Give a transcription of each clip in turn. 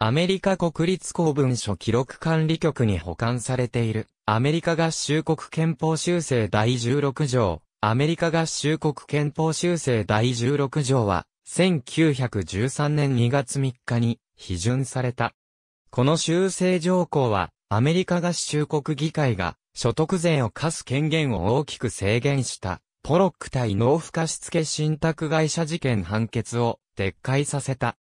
アメリカ国立公文書記録管理局に保管されている、アメリカ合衆国憲法修正第16条、アメリカ合衆国憲法修正第16条は、1913年2月3日に批准された。この修正条項は、アメリカ合衆国議会が、所得税を課す権限を大きく制限した、ポロック対納付貸付信託会社事件判決を撤回させた。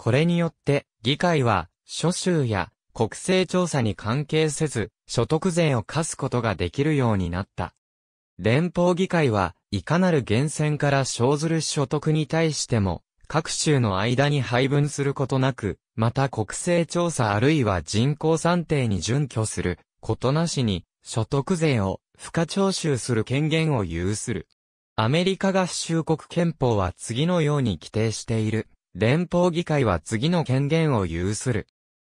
これによって、議会は、諸州や国勢調査に関係せず、所得税を課すことができるようになった。連邦議会は、いかなる源泉から生ずる所得に対しても、各州の間に配分することなく、また国勢調査あるいは人口算定に準拠する、ことなしに、所得税を、付加徴収する権限を有する。アメリカ合衆国憲法は次のように規定している。連邦議会は次の権限を有する。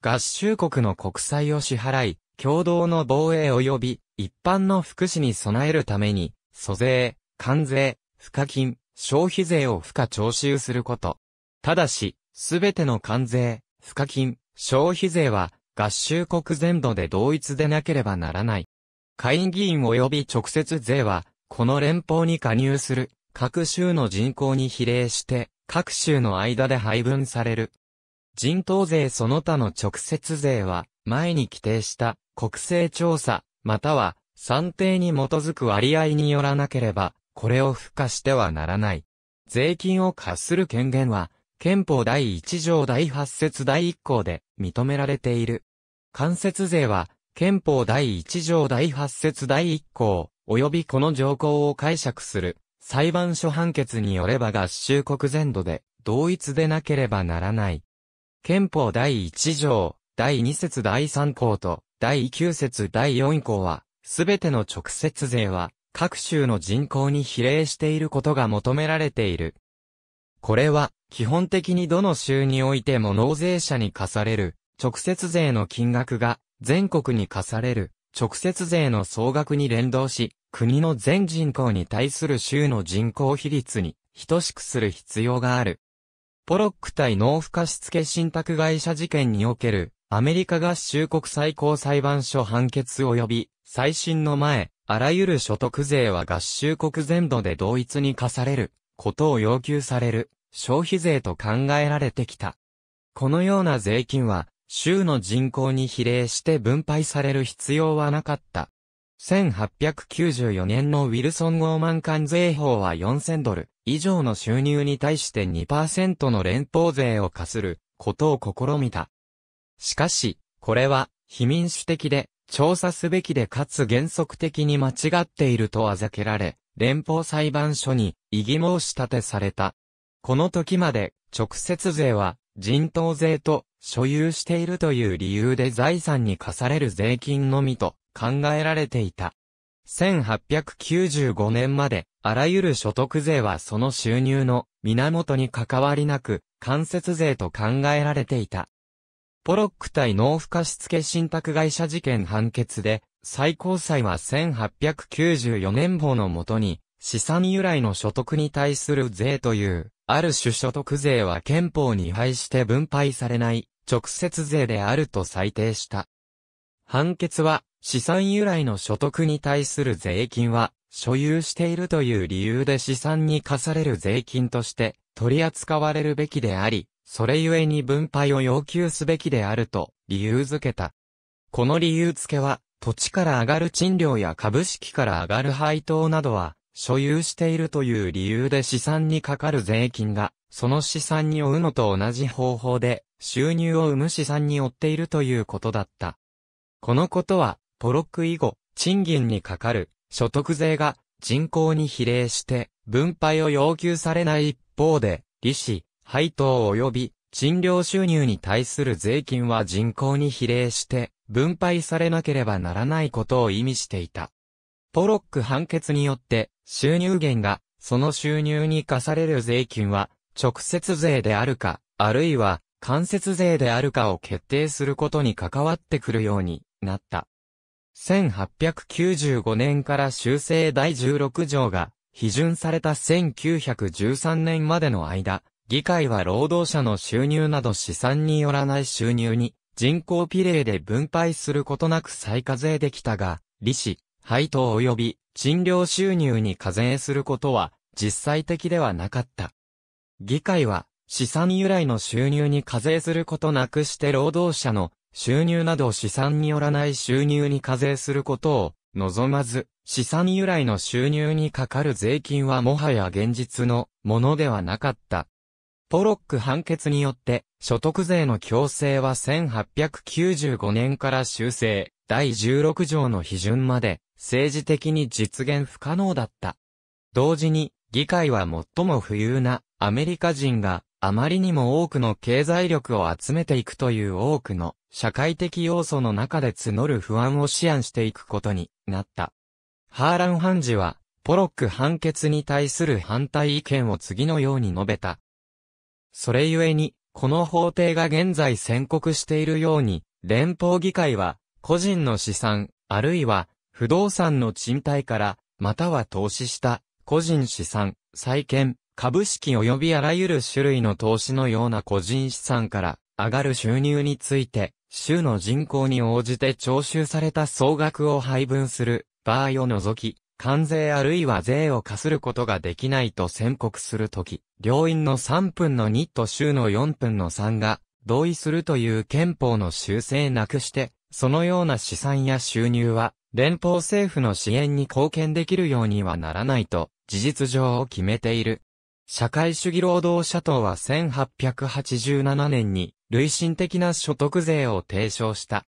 合衆国の国債を支払い、共同の防衛及び一般の福祉に備えるために、租税、関税、付加金、消費税を付加徴収すること。ただし、すべての関税、付加金、消費税は合衆国全土で同一でなければならない。下院議員及び直接税は、この連邦に加入する各州の人口に比例して各州の間で配分される。人頭税その他の直接税は、前に規定した国勢調査、または算定に基づく割合によらなければ、これを付加してはならない。税金を課する権限は、憲法第1条第8節第1項で認められている。間接税は、憲法第1条第8節第1項、及びこの条項を解釈する裁判所判決によれば合衆国全土で同一でなければならない。憲法第1条、第2節第3項と第9節第4項は、すべての直接税は各州の人口に比例していることが求められている。これは、基本的にどの州においても納税者に課される、直接税の金額が、全国に課される、直接税の総額に連動し、国の全人口に対する州の人口比率に等しくする必要がある。ポロック対納付貸付信託会社事件におけるアメリカ合衆国最高裁判所判決及び最新の前、あらゆる所得税は合衆国全土で同一に課されることを要求される消費税と考えられてきた。このような税金は州の人口に比例して分配される必要はなかった。1894年のウィルソン・ゴーマン関税法は4000ドル以上の収入に対して2%の連邦税を課することを試みた。しかし、これは非民主的で調査すべきでかつ原則的に間違っているとあざけられ、連邦裁判所に異議申し立てされた。この時まで直接税は人頭税と所有しているという理由で財産に課される税金のみと考えられていた。1895年まで、あらゆる所得税はその収入の源に関わりなく、間接税と考えられていた。ポロック対納付貸付信託会社事件判決で、最高裁は1894年法のもとに、資産由来の所得に対する税という、ある種所得税は憲法に違反して分配されない、直接税であると裁定した。判決は、資産由来の所得に対する税金は、所有しているという理由で資産に課される税金として取り扱われるべきであり、それゆえに分配を要求すべきであると理由付けた。この理由付けは、土地から上がる賃料や株式から上がる配当などは、所有しているという理由で資産にかかる税金が、その資産に負うのと同じ方法で、収入を生む資産に負っているということだった。このことは、ポロック以後、賃金にかかる所得税が人口に比例して分配を要求されない一方で、利子、配当及び賃料収入に対する税金は人口に比例して分配されなければならないことを意味していた。ポロック判決によって収入源がその収入に課される税金は直接税であるか、あるいは間接税であるかを決定することに関わってくるようになった。1895年から修正第16条が批准された1913年までの間、議会は労働者の収入など資産によらない収入に人口比例で分配することなく再課税できたが、利子、配当及び賃料収入に課税することは実際的ではなかった。議会は資産由来の収入に課税することなくして労働者の収入など資産によらない収入に課税することを望まず、資産由来の収入にかかる税金はもはや現実のものではなかった。ポロック判決によって、所得税の強制は1895年から修正、第16条の批准まで、政治的に実現不可能だった。同時に、議会は最も富裕なアメリカ人があまりにも多くの経済力を集めていくという多くの社会的要素の中で募る不安を思案していくことになった。ハーラン判事は、ポロック判決に対する反対意見を次のように述べた。それゆえに、この法廷が現在宣告しているように、連邦議会は、個人の資産、あるいは、不動産の賃貸から、または投資した、個人資産、債券、株式及びあらゆる種類の投資のような個人資産から、上がる収入について、州の人口に応じて徴収された総額を配分する場合を除き、関税あるいは税を課することができないと宣告するとき、両院の3分の2と州の4分の3が同意するという憲法の修正なくして、そのような資産や収入は連邦政府の支援に貢献できるようにはならないと事実上を決めている。社会主義労働者党は1887年に累進的な所得税を提唱した。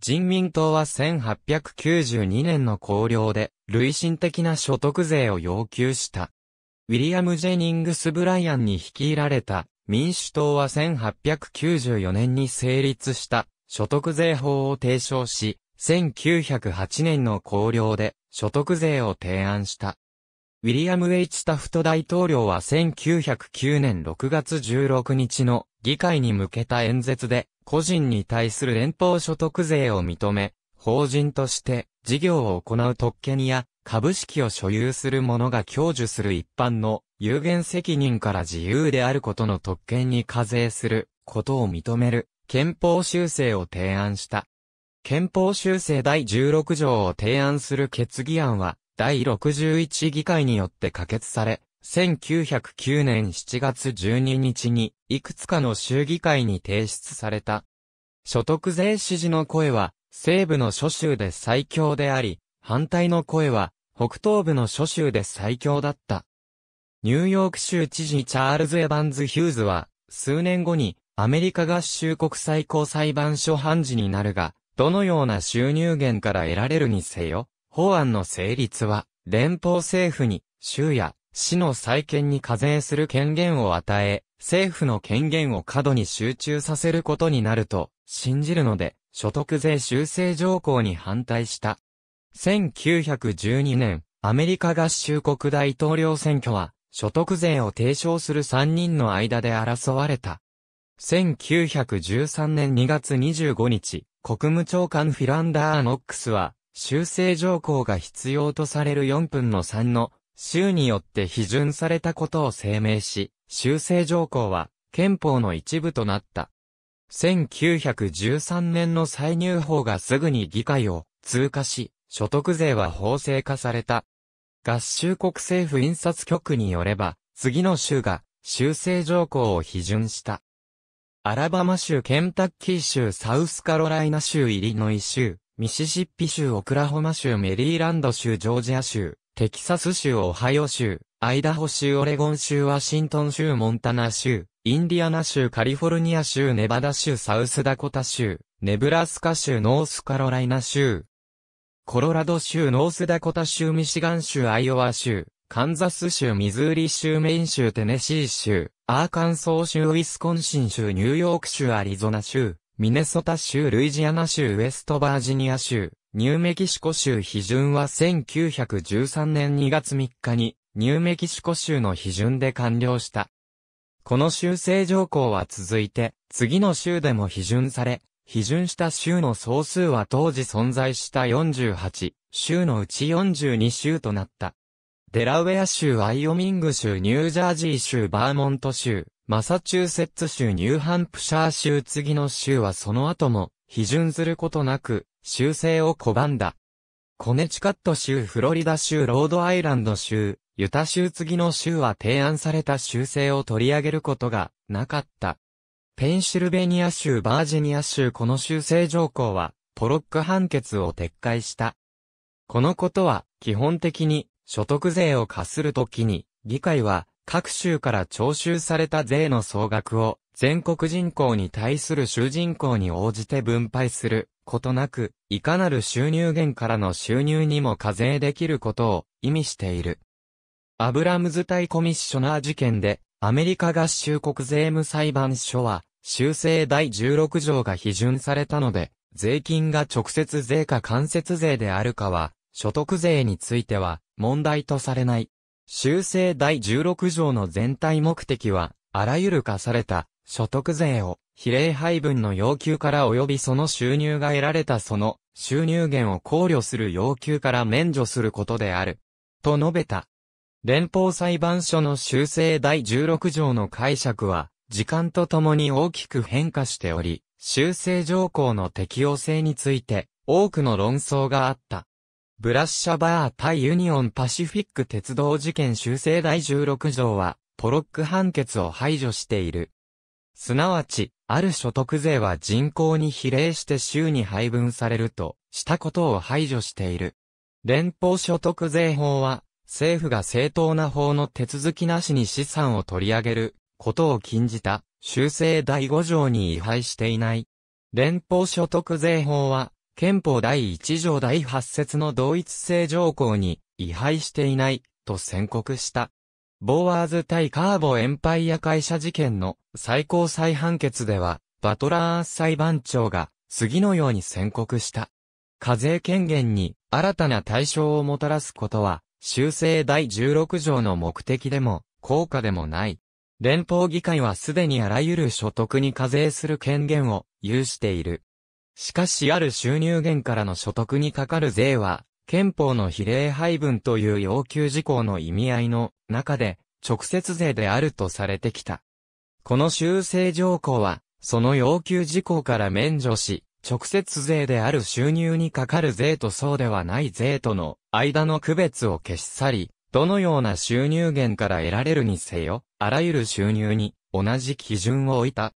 人民党は1892年の公領で、累進的な所得税を要求した。ウィリアム・ジェニングス・ブライアンに率いられた民主党は1894年に成立した所得税法を提唱し、1908年の公領で所得税を提案した。ウィリアム・エイチタフト大統領は1909年6月16日の議会に向けた演説で、個人に対する連邦所得税を認め、法人として事業を行う特権や株式を所有する者が享受する一般の有限責任から自由であることの特権に課税することを認める憲法修正を提案した。憲法修正第16条を提案する決議案は、第61議会によって可決され、1909年7月12日に、いくつかの州議会に提出された。所得税支持の声は、西部の諸州で最強であり、反対の声は、北東部の諸州で最強だった。ニューヨーク州知事チャールズ・エバンズ・ヒューズは、数年後に、アメリカ合衆国最高裁判所判事になるが、どのような収入源から得られるにせよ、法案の成立は、連邦政府に、州や市の再建に課税する権限を与え、政府の権限を過度に集中させることになると、信じるので、所得税修正条項に反対した。1912年、アメリカ合衆国大統領選挙は、所得税を提唱する3人の間で争われた。1913年2月25日、国務長官フィランダー・ノックスは、修正条項が必要とされる4分の3の州によって批准されたことを声明し、修正条項は憲法の一部となった。1913年の歳入法がすぐに議会を通過し、所得税は法制化された。合衆国政府印刷局によれば、次の州が修正条項を批准した。アラバマ州、ケンタッキー州、サウスカロライナ州、イリノイ州、ミシシッピ州、オクラホマ州、メリーランド州、ジョージア州、テキサス州、オハイオ州、アイダホ州、オレゴン州、ワシントン州、モンタナ州、インディアナ州、カリフォルニア州、ネバダ州、サウスダコタ州、ネブラスカ州、ノースカロライナ州、コロラド州、ノースダコタ州、ミシガン州、アイオワ州、カンザス州、ミズーリ州、メイン州、テネシー州、アーカンソー州、ウィスコンシン州、ニューヨーク州、アリゾナ州、ミネソタ州、ルイジアナ州、ウェストバージニア州、ニューメキシコ州批准は1913年2月3日に、ニューメキシコ州の批准で完了した。この修正条項は続いて、次の州でも批准され、批准した州の総数は当時存在した48、州のうち42州となった。デラウェア州、アイオミング州、ニュージャージー州、バーモント州、マサチューセッツ州ニューハンプシャー州次の州はその後も、批准することなく、修正を拒んだ。コネチカット州、フロリダ州、ロードアイランド州、ユタ州次の州は提案された修正を取り上げることがなかった。ペンシルベニア州、バージニア州この修正条項は、ポロック判決を撤回した。このことは、基本的に、所得税を課するときに、議会は、各州から徴収された税の総額を全国人口に対する州人口に応じて分配することなく、いかなる収入源からの収入にも課税できることを意味している。アブラムズ対コミッショナー事件で、アメリカ合衆国税務裁判所は、修正第16条が批准されたので、税金が直接税か間接税であるかは、所得税については問題とされない。修正第16条の全体目的は、あらゆる課された所得税を比例配分の要求から及びその収入が得られたその収入源を考慮する要求から免除することである。と述べた。連邦裁判所の修正第16条の解釈は、時間とともに大きく変化しており、修正条項の適用性について、多くの論争があった。ブラッシャバー対ユニオンパシフィック鉄道事件修正第16条は、ポロック判決を排除している。すなわち、ある所得税は人口に比例して州に配分されるとしたことを排除している。連邦所得税法は、政府が正当な法の手続きなしに資産を取り上げることを禁じた修正第5条に違反していない。連邦所得税法は、憲法第1条第8節の同一性条項に違反していない、と宣告した。ボーワーズ対カーボエンパイア会社事件の最高裁判決では、バトラー裁判長が次のように宣告した。課税権限に新たな対象をもたらすことは、修正第16条の目的でも、効果でもない。連邦議会はすでにあらゆる所得に課税する権限を有している。しかしある収入源からの所得にかかる税は、憲法の比例配分という要求事項の意味合いの中で直接税であるとされてきた。この修正条項は、その要求事項から免除し、直接税である収入にかかる税とそうではない税との間の区別を消し去り、どのような収入源から得られるにせよ、あらゆる収入に同じ基準を置いた。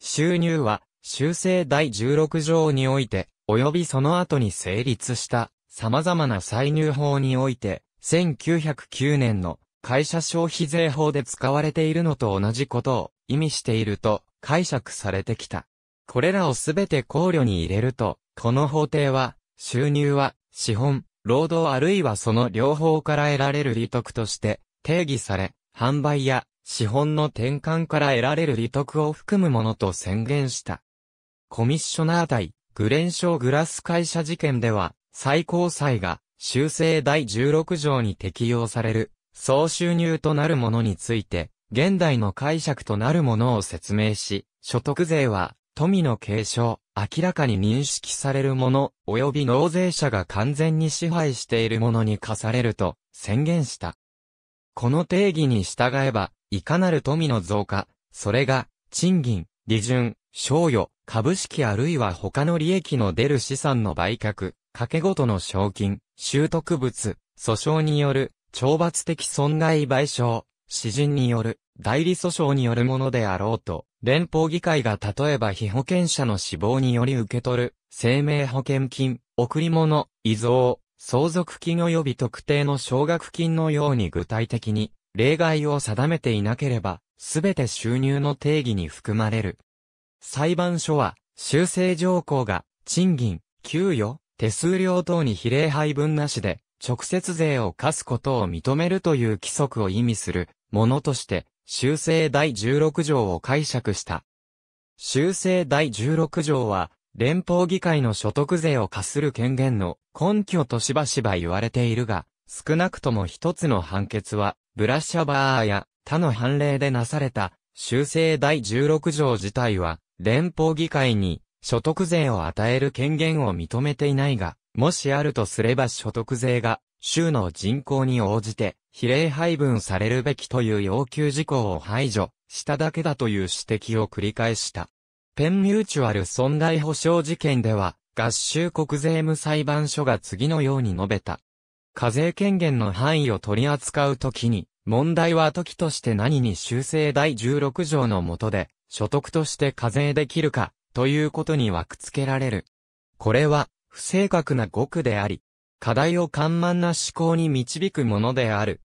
収入は修正第16条において、及びその後に成立した様々な歳入法において、1909年の会社消費税法で使われているのと同じことを意味していると解釈されてきた。これらをすべて考慮に入れると、この法廷は、収入は、資本、労働あるいはその両方から得られる利得として定義され、販売や資本の転換から得られる利得を含むものと宣言した。コミッショナー対グレンショー・グラス会社事件では、最高裁が修正第16条に適用される総収入となるものについて、現代の解釈となるものを説明し、所得税は富の継承、明らかに認識されるもの、及び納税者が完全に支配しているものに課されると宣言した。この定義に従えば、いかなる富の増加、それが、賃金、利潤、賞与、株式あるいは他の利益の出る資産の売却、掛けごとの賞金、習得物、訴訟による、懲罰的損害賠償、詩人による、代理訴訟によるものであろうと、連邦議会が例えば被保険者の死亡により受け取る、生命保険金、贈り物、遺贈、相続金及び特定の奨学金のように具体的に、例外を定めていなければ、すべて収入の定義に含まれる。裁判所は、修正条項が、賃金、給与、手数料等に比例配分なしで、直接税を課すことを認めるという規則を意味するものとして、修正第16条を解釈した。修正第16条は、連邦議会の所得税を課する権限の根拠としばしば言われているが、少なくとも一つの判決は、ブラッシャバーや他の判例でなされた、修正第16条自体は、連邦議会に所得税を与える権限を認めていないが、もしあるとすれば所得税が、州の人口に応じて、比例配分されるべきという要求事項を排除しただけだという指摘を繰り返した。ペンミューチュアル損害保障事件では、合衆国税務裁判所が次のように述べた。課税権限の範囲を取り扱うときに、問題は時として何に修正第16条の下で、所得として課税できるか、ということに枠付けられる。これは、不正確な語句であり、課題を緩慢な思考に導くものである。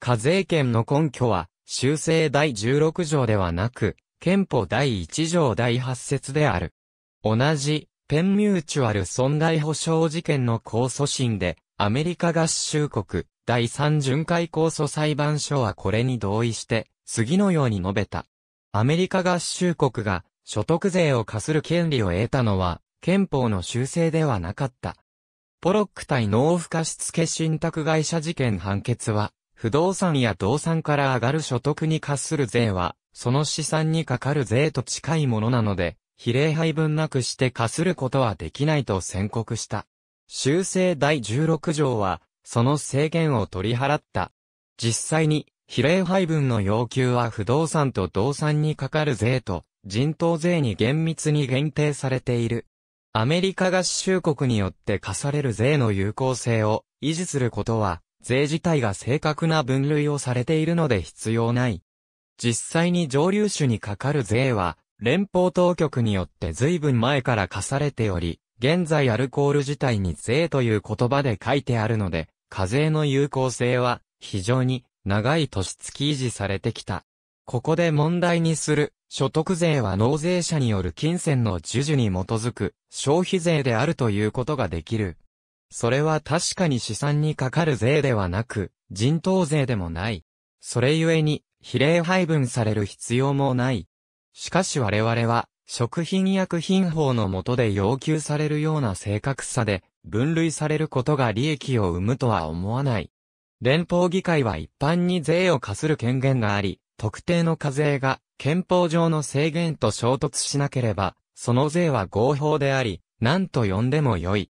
課税権の根拠は、修正第16条ではなく、憲法第1条第8節である。同じ、ペンミューチュアル損害保障事件の控訴審で、アメリカ合衆国、第3巡回控訴裁判所はこれに同意して、次のように述べた。アメリカ合衆国が所得税を課する権利を得たのは、憲法の修正ではなかった。ポロック対納付貸付信託会社事件判決は、不動産や動産から上がる所得に課する税は、その資産にかかる税と近いものなので、比例配分なくして課することはできないと宣告した。修正第16条は、その制限を取り払った。実際に、比例配分の要求は不動産と動産にかかる税と人頭税に厳密に限定されている。アメリカ合衆国によって課される税の有効性を維持することは、税自体が正確な分類をされているので必要ない。実際に上流種にかかる税は、連邦当局によって随分前から課されており、現在アルコール自体に税という言葉で書いてあるので、課税の有効性は非常に長い年月維持されてきた。ここで問題にする所得税は納税者による金銭の授受に基づく消費税であるということができる。それは確かに資産にかかる税ではなく、人頭税でもない。それゆえに、比例配分される必要もない。しかし我々は、食品医薬品法の下で要求されるような正確さで分類されることが利益を生むとは思わない。連邦議会は一般に税を課する権限があり、特定の課税が憲法上の制限と衝突しなければ、その税は合法であり、何と呼んでもよい。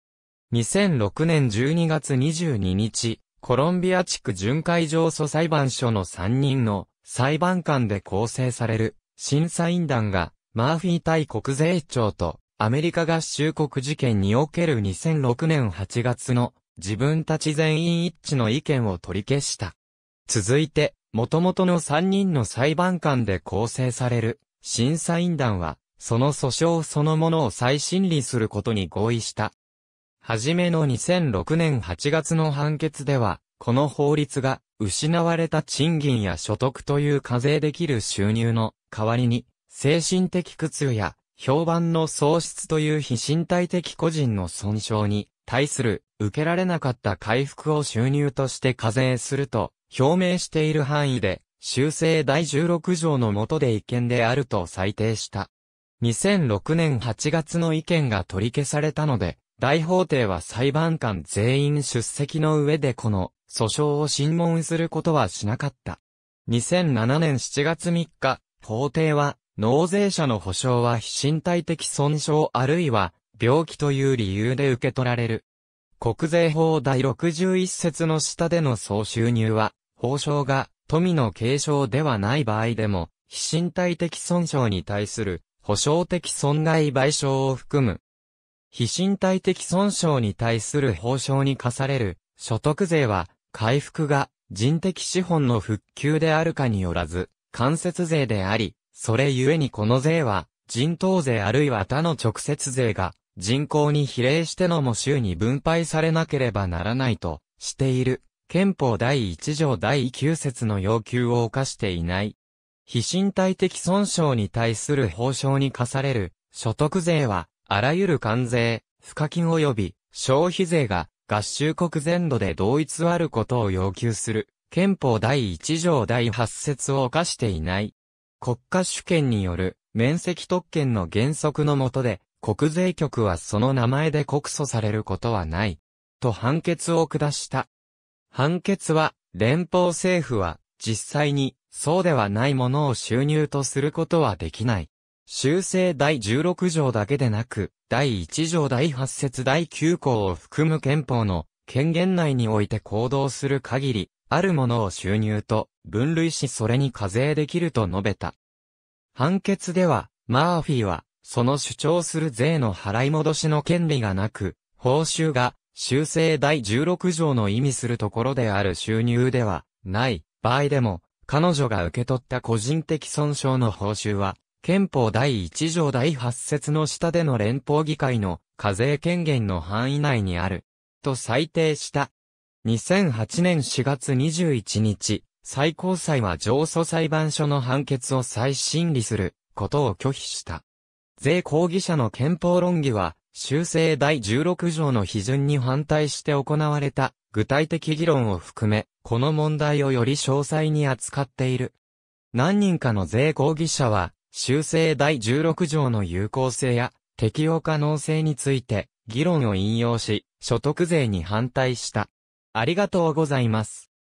2006年12月22日、コロンビア地区巡回上訴裁判所の3人の裁判官で構成される審査員団がマーフィー対国税庁とアメリカ合衆国事件における2006年8月の自分たち全員一致の意見を取り消した。続いて、元々の3人の裁判官で構成される審査員団は、その訴訟そのものを再審理することに合意した。はじめの2006年8月の判決では、この法律が失われた賃金や所得という課税できる収入の代わりに精神的苦痛や、評判の喪失という非身体的個人の損傷に対する受けられなかった回復を収入として課税すると表明している範囲で修正第16条の下で違憲であると裁定した。2006年8月の意見が取り消されたので、大法廷は裁判官全員出席の上でこの訴訟を審問することはしなかった。2007年7月3日、法廷は納税者の保障は非身体的損傷あるいは病気という理由で受け取られる。国税法第61節の下での総収入は、報奨が富の継承ではない場合でも、非身体的損傷に対する保障的損害賠償を含む。非身体的損傷に対する報奨に課される所得税は、回復が人的資本の復旧であるかによらず、間接税であり、それゆえにこの税は、人頭税あるいは他の直接税が、人口に比例してのも州に分配されなければならないと、している。憲法第1条第9節の要求を犯していない。非身体的損傷に対する報奨に課される所得税は、あらゆる関税、付加金及び消費税が合衆国全土で同一あることを要求する。憲法第1条第8節を犯していない。国家主権による面積特権の原則の下で、国税局はその名前で告訴されることはない。と判決を下した。判決は、連邦政府は、実際に、そうではないものを収入とすることはできない。修正第16条だけでなく、第1条第8節第9項を含む憲法の権限内において行動する限り、あるものを収入と分類しそれに課税できると述べた。判決では、マーフィーは、その主張する税の払い戻しの権利がなく、報酬が、修正第16条の意味するところである収入では、ない場合でも、彼女が受け取った個人的損傷の報酬は、憲法第1条第8節の下での連邦議会の課税権限の範囲内にある、と裁定した。2008年4月21日、最高裁は上訴裁判所の判決を再審理することを拒否した。税抗議者の憲法論議は、修正第16条の批准に反対して行われた具体的議論を含め、この問題をより詳細に扱っている。何人かの税抗議者は、修正第16条の有効性や適用可能性について議論を引用し、所得税に反対した。ありがとうございます。